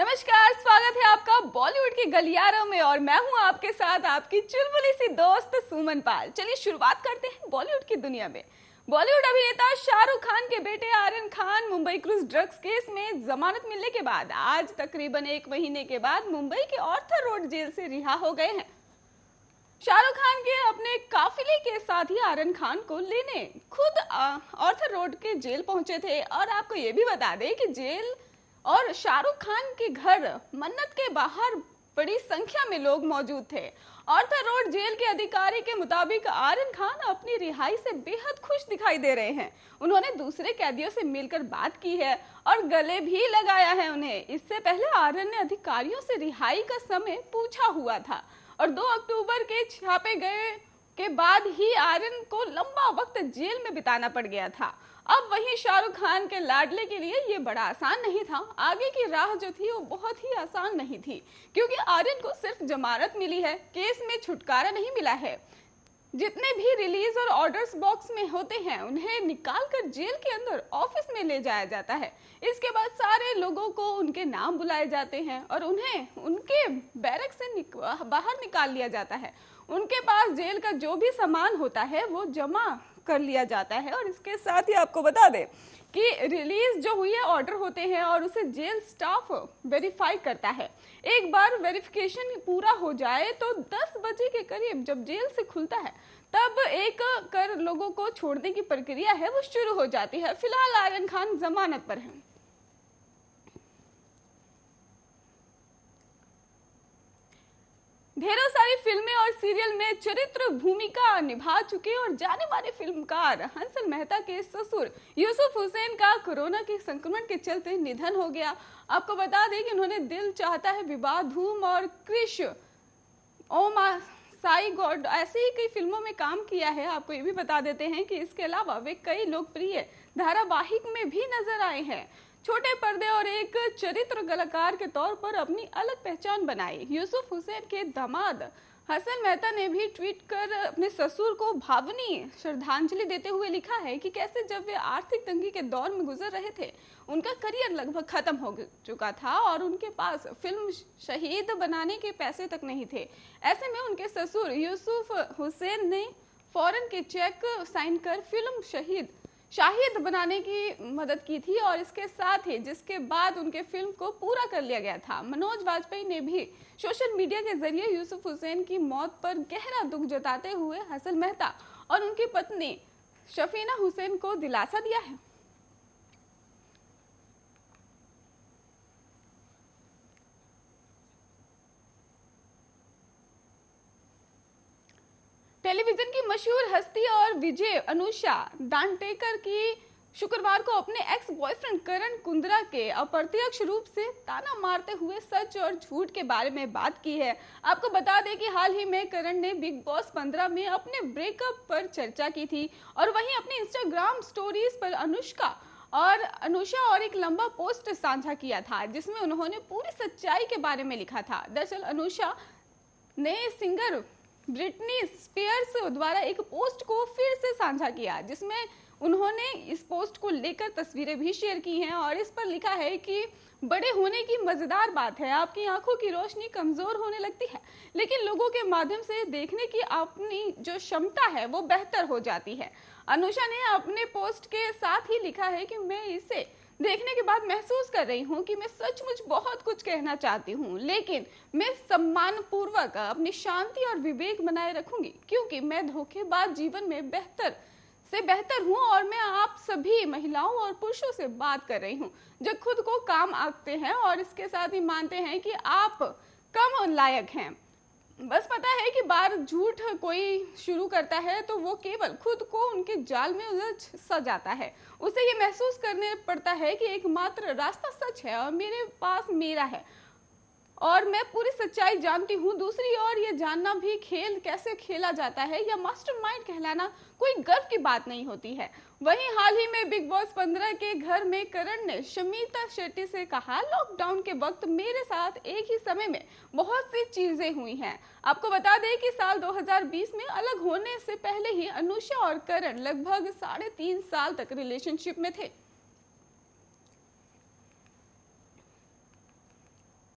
नमस्कार स्वागत है आपका बॉलीवुड के गलियारों में और मैं हूं आपके साथ आपकी चुलबुली सी दोस्त सुमन पाल चलिए शुरुआत करते हैं बॉलीवुड की दुनिया में बॉलीवुड अभिनेता शाहरुख खान के बेटे Aryan Khan Mumbai cruise drugs case में जमानत मिलने के बाद आज तकरीबन एक महीने के बाद मुंबई के ऑर्थर रोड जेल से रिहा हो गए हैं शाहरुख खान के अपने काफिले के साथ ही आर्यन खान को लेने खुद ऑर्थर रोड के जेल पहुंचे थे और आपको ये भी बता दें कि जेल और शाहरुख खान के घर मन्नत के बाहर बड़ी संख्या में लोग मौजूद थे आर्थर रोड जेल के अधिकारी के मुताबिक आर्यन खान अपनी रिहाई से बेहद खुश दिखाई दे रहे हैं उन्होंने दूसरे कैदियों से मिलकर बात की है और गले भी लगाया है उन्हें इससे पहले आर्यन ने अधिकारियों से रिहाई का समय पूछा हुआ था और 2 अक्टूबर के छापे गए के बाद ही आर्यन को लंबा वक्त जेल में बिताना पड़ गया था अब वही शाहरुख खान के लाडले के लिए ये बड़ा आसान नहीं था आगे की राह जो थी वो बहुत ही आसान नहीं थी क्योंकि आर्यन को सिर्फ जमानत मिली है केस में छुटकारा नहीं मिला है जितने भी रिलीज और ऑर्डर्स बॉक्स में होते हैं उन्हें निकाल कर जेल के अंदर ऑफिस में ले जाया जाता है इसके बाद सारे लोगों को उनके नाम बुलाए जाते हैं और उन्हें उनके बैरक से निक, बाहर निकाल लिया जाता है उनके पास जेल का जो भी सामान होता है वो जमा कर लिया जाता है और इसके साथ ही आपको बता दें कि रिलीज जो हुई है ऑर्डर होते हैं और उसे जेल स्टाफ वेरीफाई करता है एक बार वेरिफिकेशन पूरा हो जाए तो 10 बजे के करीब जब जेल से खुलता है तब एक कर लोगों को छोड़ने की प्रक्रिया है वो शुरू हो जाती है फिलहाल आर्यन खान जमानत पर है ढेरों सारी फिल्में और सीरियल में चरित्र भूमिका निभा चुके और जाने माने फिल्मकार हंसल मेहता के ससुर यूसुफ हुसैन का कोरोना के संक्रमण के चलते निधन हो गया आपको बता दें कि उन्होंने दिल चाहता है विवाह धूम और कृष ओमा साई गॉड ऐसी ही कई फिल्मों में काम किया है आपको ये भी बता देते हैं कि इसके अलावा वे कई लोकप्रिय धारावाहिक में भी नजर आए हैं छोटे पर्दे और एक चरित्र कलाकार के तौर पर अपनी अलग पहचान बनाई यूसुफ हुसैन के दामाद हसन मेहता ने भी ट्वीट कर अपने ससुर को भावनी श्रद्धांजलि देते हुए लिखा है कि कैसे जब वे आर्थिक तंगी के दौर में गुजर रहे थे उनका करियर लगभग खत्म हो चुका था और उनके पास फिल्म शहीद बनाने के पैसे तक नहीं थे ऐसे में उनके ससुर यूसुफ हुसैन ने फौरन के चेक साइन कर फिल्म शहीद शाहिद बनाने की मदद की थी और इसके साथ ही जिसके बाद उनके फिल्म को पूरा कर लिया गया था मनोज वाजपेयी ने भी सोशल मीडिया के जरिए यूसुफ हुसैन की मौत पर गहरा दुख जताते हुए हसन मेहता और उनकी पत्नी शफीना हुसैन को दिलासा दिया है टेलीविजन की मशहूर हस्ती और विजय अनुषा दानटेकर की शुक्रवार को अपने एक्स बॉयफ्रेंड करण कुंद्रा के अप्रत्यक्ष रूप से ताना मारते हुए सच और झूठ के बारे में बात की है आपको बता दें कि हाल ही में करण ने बिग बॉस 15 में अपने ब्रेकअप पर चर्चा की थी और वहीं अपने इंस्टाग्राम स्टोरीज पर अनुष्का और अनुषा और एक लंबा पोस्ट साझा किया था जिसमें उन्होंने पूरी सच्चाई के बारे में लिखा था दरअसल अनुषा ने सिंगर ब्रिटनी स्पियर्स द्वारा एक पोस्ट को फिर से साझा किया जिसमें उन्होंने इस पोस्ट को लेकर तस्वीरें भी शेयर की हैं और इस पर लिखा है कि बड़े होने की मज़ेदार बात है आपकी आंखों की रोशनी कमज़ोर होने लगती है लेकिन लोगों के माध्यम से देखने की अपनी जो क्षमता है वो बेहतर हो जाती है अनुषा ने अपने पोस्ट के साथ ही लिखा है कि मैं इसे देखने के बाद महसूस कर रही हूँ कि मैं सचमुच बहुत कुछ कहना चाहती हूँ लेकिन मैं सम्मान पूर्वक अपनी शांति और विवेक बनाए रखूंगी क्योंकि मैं धोखेबाज जीवन में बेहतर से बेहतर हूँ और मैं आप सभी महिलाओं और पुरुषों से बात कर रही हूँ जो खुद को काम आते हैं और इसके साथ ही मानते हैं कि आप कम लायक हैं बस पता है कि बार झूठ कोई शुरू करता है तो वो केवल खुद को उनके जाल में उलझ सा जाता है उसे ये महसूस करने पड़ता है कि एकमात्र रास्ता सच है और मेरे पास मेरा है और मैं पूरी सच्चाई जानती हूँ दूसरी ओर ये जानना भी खेल कैसे खेला जाता है या मास्टरमाइंड कहलाना कोई गर्व की बात नहीं होती है वहीं हाल ही में बिग बॉस 15 के घर में करण ने शमीता शेट्टी से कहा लॉकडाउन के वक्त मेरे साथ एक ही समय में बहुत सी चीजें हुई हैं आपको बता दें कि साल 2020 में अलग होने से पहले ही अनुषा और करण लगभग साढ़े तीन साल तक रिलेशनशिप में थे